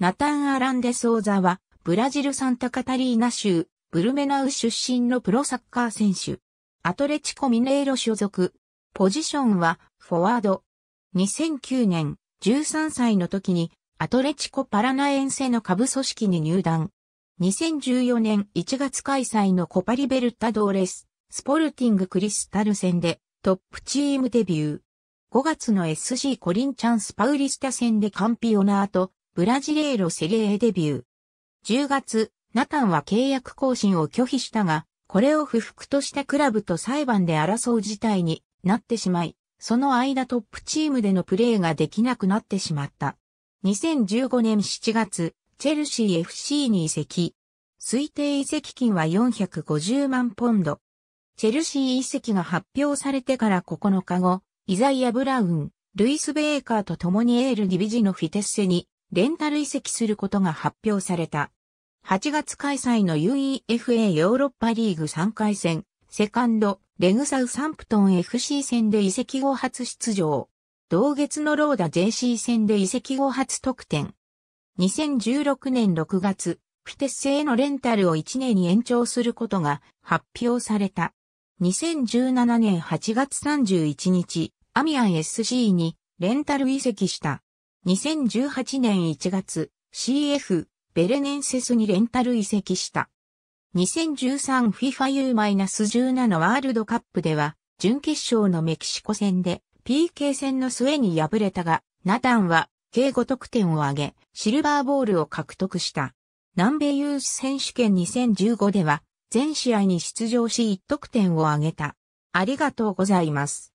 ナタン・アランデ・ソーザは、ブラジル・サンタカタリーナ州、ブルメナウ出身のプロサッカー選手。アトレチコ・ミネイロ所属。ポジションは、フォワード。2009年、13歳の時に、アトレチコ・パラナエンセの下部組織に入団。2014年1月開催のコパリベルタドーレス、スポルティング・クリスタル戦で、トップチームデビュー。5月の s g コリンチャンス・パウリスタ戦でカンピオナーと、ブラジレーロセリエデビュー。10月、ナタンは契約更新を拒否したが、これを不服としたクラブと裁判で争う事態になってしまい、その間トップチームでのプレーができなくなってしまった。2015年7月、チェルシー FC に移籍。推定移籍金は450万ポンド。チェルシー移籍が発表されてから9日後、イザイア・ブラウン、ルイス・ベーカーと共にエール・ディビジのフィテッセにレンタル移籍することが発表された。8月開催の UEFA ヨーロッパリーグ3回戦、セカンド、レグサウサンプトン FC 戦で移籍後初出場。同月のローダ JC 戦で移籍後初得点。2016年6月、フィテ製のレンタルを1年に延長することが発表された。2017年8月31日、アミアン SC にレンタル移籍した。2018年1月、CF、ベレネンセスにレンタル移籍した。2013 FIFA U-17 ワールドカップでは、準決勝のメキシコ戦で PK 戦の末に敗れたが、ナタンは計5得点を挙げ、シルバーボールを獲得した。南米ユース選手権2015では、全試合に出場し1得点を挙げた。ありがとうございます。